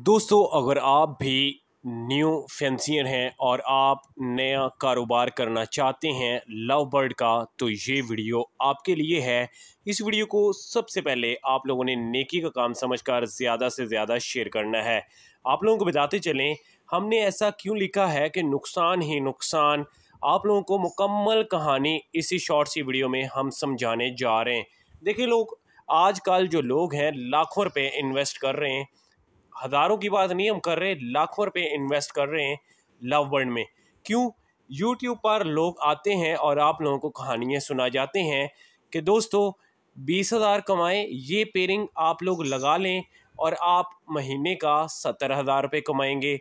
दोस्तों अगर आप भी न्यू फैंसियर हैं और आप नया कारोबार करना चाहते हैं लव बर्ड का तो ये वीडियो आपके लिए है इस वीडियो को सबसे पहले आप लोगों ने नेकी का काम समझकर ज़्यादा से ज़्यादा शेयर करना है आप लोगों को बताते चलें हमने ऐसा क्यों लिखा है कि नुकसान ही नुकसान आप लोगों को मुकम्मल कहानी इसी शॉर्ट सी वीडियो में हम समझाने जा रहे हैं देखिए लोग आजकल जो लोग हैं लाखों रुपये इन्वेस्ट कर रहे हैं हज़ारों की बात नहीं हम कर रहे लाखों रुपये इन्वेस्ट कर रहे हैं लव वर्ल्ड में क्यों यूट्यूब पर लोग आते हैं और आप लोगों को कहानियाँ सुना जाते हैं कि दोस्तों बीस हज़ार कमाएँ ये पेरिंग आप लोग लगा लें और आप महीने का सत्तर हज़ार रुपये कमाएँगे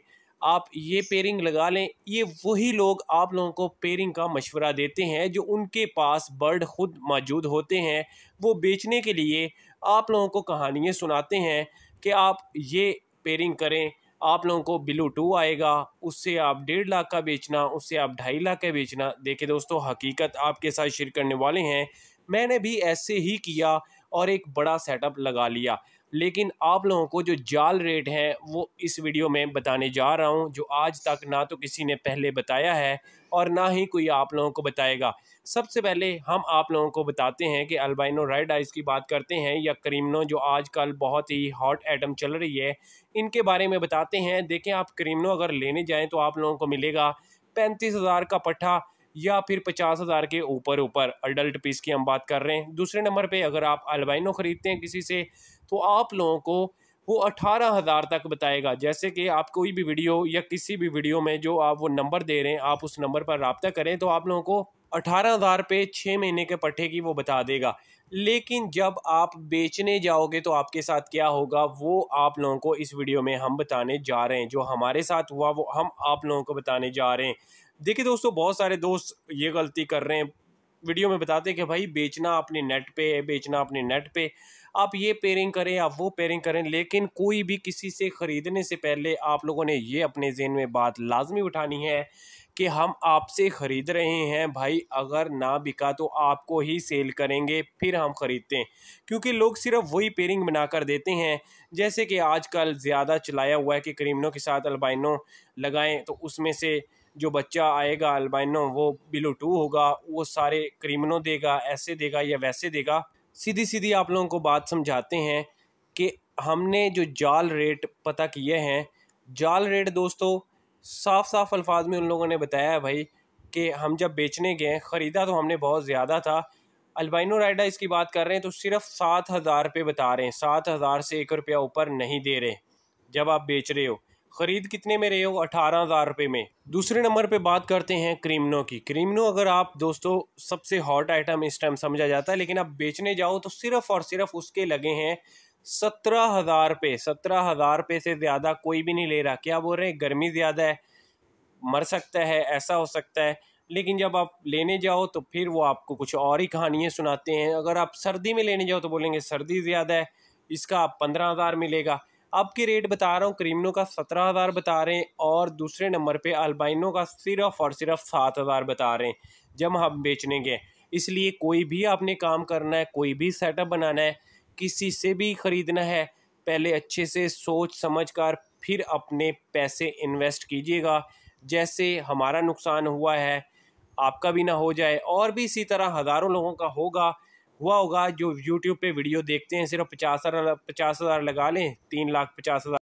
आप ये पेरिंग लगा लें ये वही लोग आप लोगों को पेरिंग का मशवरा देते हैं जो उनके पास बर्ड खुद मौजूद होते हैं वो बेचने के लिए आप लोगों को कहानियाँ सुनाते हैं कि आप ये पेयरिंग करें आप लोगों को बिलू टू आएगा उससे आप डेढ़ लाख का बेचना उससे आप ढाई लाख का बेचना देखिए दोस्तों हकीकत आपके साथ शेयर करने वाले हैं मैंने भी ऐसे ही किया और एक बड़ा सेटअप लगा लिया लेकिन आप लोगों को जो जाल रेट हैं वो इस वीडियो में बताने जा रहा हूँ जो आज तक ना तो किसी ने पहले बताया है और ना ही कोई आप लोगों को बताएगा सबसे पहले हम आप लोगों को बताते हैं कि अल्बाइनो रेड आइज़ की बात करते हैं या क्रीमनो जो आजकल बहुत ही हॉट आइटम चल रही है इनके बारे में बताते हैं देखें आप क्रीमनो अगर लेने जाएँ तो आप लोगों को मिलेगा पैंतीस हज़ार का पट्ठा या फिर पचास हज़ार के ऊपर ऊपर अडल्ट पीस की हम बात कर रहे हैं दूसरे नंबर पे अगर आप अल्बाइनो ख़रीदते हैं किसी से तो आप लोगों को वो अठारह हज़ार तक बताएगा जैसे कि आप कोई भी वीडियो या किसी भी वीडियो में जो आप वो नंबर दे रहे हैं आप उस नंबर पर रबता करें तो आप लोगों को अठारह हज़ार पे छः महीने के पट्टे की वो बता देगा लेकिन जब आप बेचने जाओगे तो आपके साथ क्या होगा वो आप लोगों को इस वीडियो में हम बताने जा रहे हैं जो हमारे साथ हुआ वो हम आप लोगों को बताने जा रहे हैं देखिए दोस्तों बहुत सारे दोस्त ये गलती कर रहे हैं वीडियो में बताते हैं कि भाई बेचना अपने नेट पे है बेचना अपने नेट पे आप ये पेयरिंग करें आप वो पेयरिंग करें लेकिन कोई भी किसी से ख़रीदने से पहले आप लोगों ने ये अपने जहन में बात लाजमी उठानी है कि हम आपसे ख़रीद रहे हैं भाई अगर ना बिका तो आपको ही सेल करेंगे फिर हम ख़रीदते हैं क्योंकि लोग सिर्फ वही पेयरिंग बना कर देते हैं जैसे कि आजकल ज़्यादा चलाया हुआ है कि क्रीमनों के साथ अल्बाइनों लगाएं तो उसमें से जो बच्चा आएगा अल्बाइनो वो बिलो टू होगा वो सारे क्रीमनो देगा ऐसे देगा या वैसे देगा सीधी सीधी आप लोगों को बात समझाते हैं कि हमने जो जाल रेट पता किए हैं जाल रेट दोस्तों साफ साफ अल्फाज में उन लोगों ने बताया है भाई कि हम जब बेचने गए ख़रीदा तो हमने बहुत ज़्यादा था अल्बाइनो राइडा इसकी बात कर रहे हैं तो सिर्फ सात हज़ार रुपये बता रहे हैं सात हज़ार से एक रुपया ऊपर नहीं दे रहे जब आप बेच रहे हो ख़रीद कितने में रहे हो अठारह हज़ार रुपये में दूसरे नंबर पे बात करते हैं क्रीमनों की क्रीमनो अगर आप दोस्तों सबसे हॉट आइटम इस टाइम समझा जाता है लेकिन आप बेचने जाओ तो सिर्फ़ और सिर्फ उसके लगे हैं सत्रह हज़ार रुपये सत्रह हज़ार रुपये से ज़्यादा कोई भी नहीं ले रहा क्या बोल रहे हैं गर्मी ज़्यादा है मर सकता है ऐसा हो सकता है लेकिन जब आप लेने जाओ तो फिर वो आपको कुछ और ही कहानियाँ सुनाते हैं अगर आप सर्दी में लेने जाओ तो बोलेंगे सर्दी ज़्यादा है इसका आप पंद्रह हज़ार मिलेगा अब के रेट बता रहा हूँ क्रीमिनों का सत्रह हज़ार बता रहे हैं और दूसरे नंबर पे अल्बाइनों का सिर्फ और सिर्फ सात हज़ार बता रहे हैं जब हम बेचने गए इसलिए कोई भी आपने काम करना है कोई भी सेटअप बनाना है किसी से भी ख़रीदना है पहले अच्छे से सोच समझ कर फिर अपने पैसे इन्वेस्ट कीजिएगा जैसे हमारा नुकसान हुआ है आपका भी ना हो जाए और भी इसी तरह हज़ारों लोगों का होगा हुआ होगा जो यूट्यूब पे वीडियो देखते हैं सिर्फ पचास हज़ार पचास हज़ार लगा लें तीन लाख पचास हज़ार